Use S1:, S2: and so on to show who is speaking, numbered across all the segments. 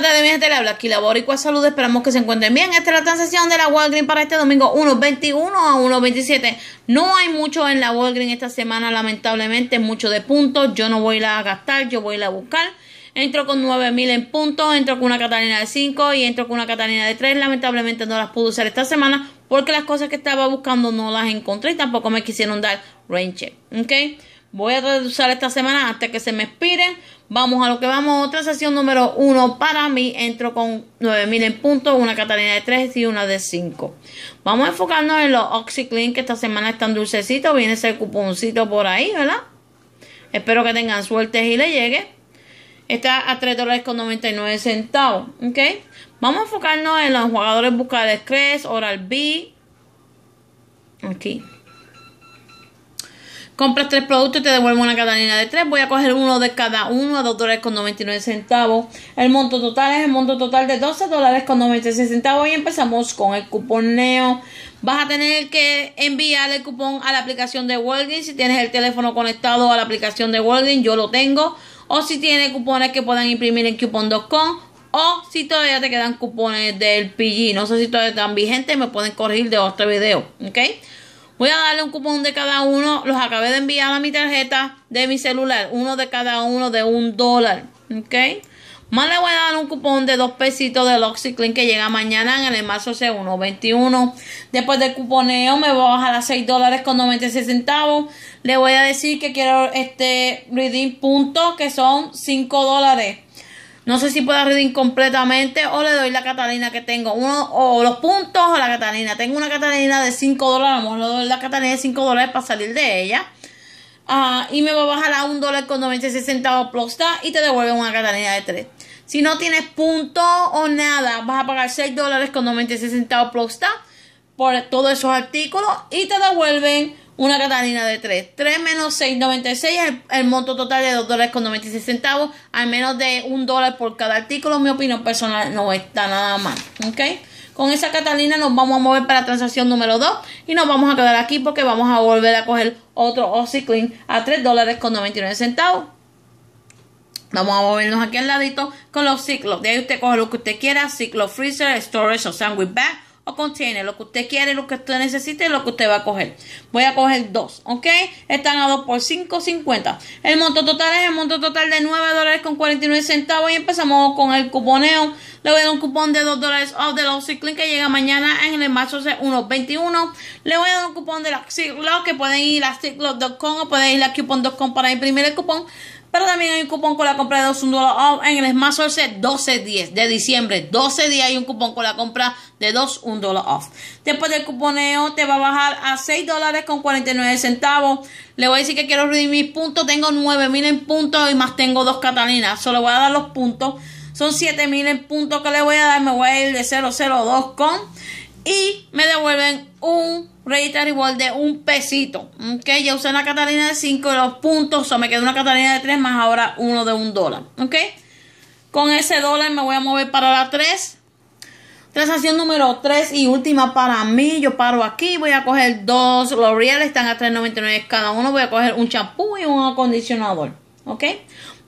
S1: buenas mi gente. Le habla aquí la Boricua Salud. Esperamos que se encuentren bien. Esta es la transición de la Walgreen para este domingo 1.21 a 1.27. No hay mucho en la Walgreen esta semana, lamentablemente. Mucho de puntos. Yo no voy a a gastar, yo voy a a buscar. Entro con 9000 en puntos, entro con una Catalina de 5 y entro con una Catalina de 3. Lamentablemente no las pude usar esta semana porque las cosas que estaba buscando no las encontré y tampoco me quisieron dar range. ¿Ok? Voy a esta semana hasta que se me expiren. Vamos a lo que vamos. Otra sesión número uno para mí. Entro con 9000 en puntos, una Catalina de 3 y una de 5. Vamos a enfocarnos en los OxyClean que esta semana están dulcecitos. Viene ese cuponcito por ahí, ¿verdad? Espero que tengan suerte y le llegue. Está a 3 dólares con 99 centavos. ¿Ok? Vamos a enfocarnos en los jugadores Buscadores, Cres, Oral B. Aquí. Compras tres productos y te devuelvo una catalina de tres. Voy a coger uno de cada uno a $2.99. con 99 centavos. El monto total es el monto total de 12 dólares con 96 centavos. Y empezamos con el cuponeo. Vas a tener que enviar el cupón a la aplicación de Walgreens. Si tienes el teléfono conectado a la aplicación de Walgreens, yo lo tengo. O si tienes cupones que puedan imprimir en coupon.com o si todavía te quedan cupones del PG. No sé si todavía están vigentes, me pueden corregir de otro video, ¿ok? Voy a darle un cupón de cada uno. Los acabé de enviar a mi tarjeta de mi celular. Uno de cada uno de un dólar. ¿Ok? Más le voy a dar un cupón de dos pesitos de OxyClean que llega mañana en el marzo C121. Después del cuponeo me voy a bajar a 6 dólares con 96 centavos. Le voy a decir que quiero este redeem puntos que son 5 dólares. No sé si puedo arreglar completamente o le doy la Catalina que tengo. Uno, o los puntos o la Catalina. Tengo una Catalina de 5 dólares. A le doy la Catalina de 5 dólares para salir de ella. Ah, y me va a bajar a 1 dólar con 96 centavos y te devuelve una Catalina de 3. Si no tienes punto o nada, vas a pagar 6 dólares con 96 centavos por todos esos artículos y te devuelven una Catalina de 3. 3 menos 6,96 es el monto total de 2 dólares con 96 centavos. Al menos de 1 dólar por cada artículo. Mi opinión personal no está nada mal. ¿Ok? Con esa Catalina nos vamos a mover para la transacción número 2 y nos vamos a quedar aquí porque vamos a volver a coger otro OxyClean a 3 dólares con 99 centavos. Vamos a movernos aquí al ladito con los ciclos. De ahí usted coge lo que usted quiera, ciclo freezer, storage o sandwich bag o contiene lo que usted quiere, lo que usted necesite y lo que usted va a coger. Voy a coger dos, ¿ok? Están a dos por 5.50. El monto total es el monto total de 9 dólares con 49 centavos y empezamos con el cuponeo. Le voy a dar un cupón de 2 dólares off de los Cycling que llega mañana en el marzo 1.21. Le voy a dar un cupón de la Ciclo que pueden ir a ciclo.com o pueden ir a coupon.com para imprimir el cupón. Pero también hay un cupón con la compra de 2, dólar off en el Smash Source 12 de diciembre. 12 días hay un cupón con la compra de 2, dólar off. Después del cuponeo te va a bajar a $6.49. con centavos. Le voy a decir que quiero redimir puntos. Tengo 9000 en puntos y más tengo dos Catalinas. Solo voy a dar los puntos. Son 7000 en puntos que le voy a dar. Me voy a ir de 002 con. Y me devuelven un Reiter igual de un pesito. Ok, ya usé una Catalina de 5 de los puntos. O sea, me quedó una Catalina de 3 más ahora uno de un dólar. Ok, con ese dólar me voy a mover para la 3. Transacción número 3 y última para mí. Yo paro aquí. Voy a coger dos L'Oreal. Están a 3.99 cada uno. Voy a coger un champú y un acondicionador. ¿Ok?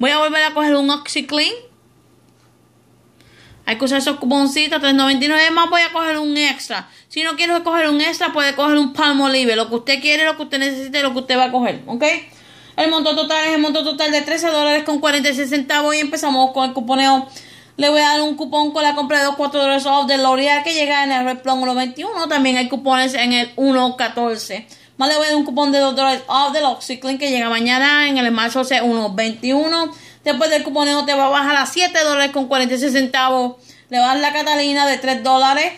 S1: Voy a volver a coger un OxyClean. Hay que usar esos cuponcitos, $3.99 más voy a coger un extra. Si no quiero coger un extra, puede coger un palmo libre. Lo que usted quiere, lo que usted necesite, lo que usted va a coger, ¿ok? El monto total es el monto total de 13 dólares con centavos y empezamos con el cuponeo. Le voy a dar un cupón con la compra de 2, 4 dólares off de L'Oreal que llega en el Red Plum 1.21. También hay cupones en el 1.14. Más le voy a dar un cupón de 2 dólares off del OxyClean que llega mañana en el Smart 1.21. Después del cuponeo te va a bajar a 7 dólares con 46 centavos. Le vas la Catalina de 3 dólares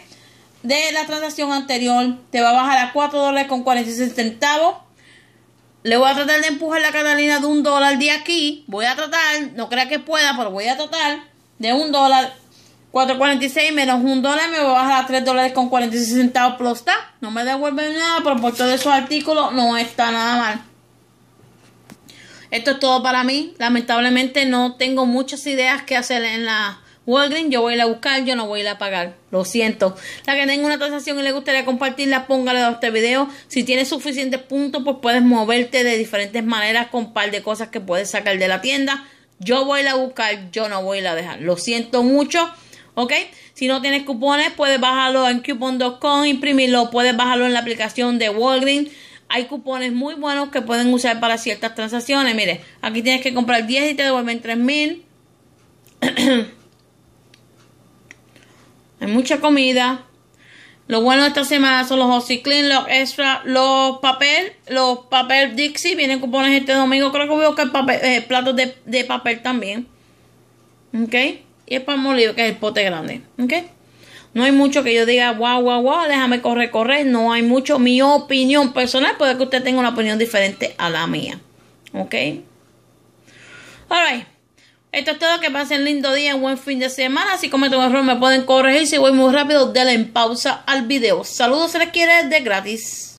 S1: de la transacción anterior. Te va a bajar a 4 dólares con 46 centavos. Le voy a tratar de empujar la Catalina de 1 dólar de aquí. Voy a tratar, no crea que pueda, pero voy a tratar de 1 dólar. 4.46 menos un dólar me va a bajar a 3 dólares con 46 centavos No me devuelve nada, pero por todos esos artículos no está nada mal. Esto es todo para mí. Lamentablemente no tengo muchas ideas que hacer en la Walgreens. Yo voy a ir a buscar, yo no voy a ir a pagar. Lo siento. La que tenga una transacción y le gustaría compartirla, póngale a este video. Si tienes suficientes puntos, pues puedes moverte de diferentes maneras con par de cosas que puedes sacar de la tienda. Yo voy a ir a buscar, yo no voy a dejar. Lo siento mucho. ¿Ok? Si no tienes cupones, puedes bajarlo en coupon.com, imprimirlo, puedes bajarlo en la aplicación de Walgreens hay cupones muy buenos que pueden usar para ciertas transacciones. Mire, aquí tienes que comprar 10 y te devuelven 3000. hay mucha comida. Lo bueno de esta semana son los Clean, los Extra, los papel, los papel Dixie. Vienen cupones este domingo. Creo que veo que papel, eh, platos de, papel también. ¿Ok? Y el pan molido, que es el pote grande. ¿Ok? No hay mucho que yo diga, wow, wow, wow, déjame correr, correr. No hay mucho. Mi opinión personal puede que usted tenga una opinión diferente a la mía. ¿Ok? right. Esto es todo. Que pasen lindo día, un buen fin de semana. Si cometo un error, me pueden corregir. Si voy muy rápido, denle en pausa al video. Saludos, se les quiere de gratis.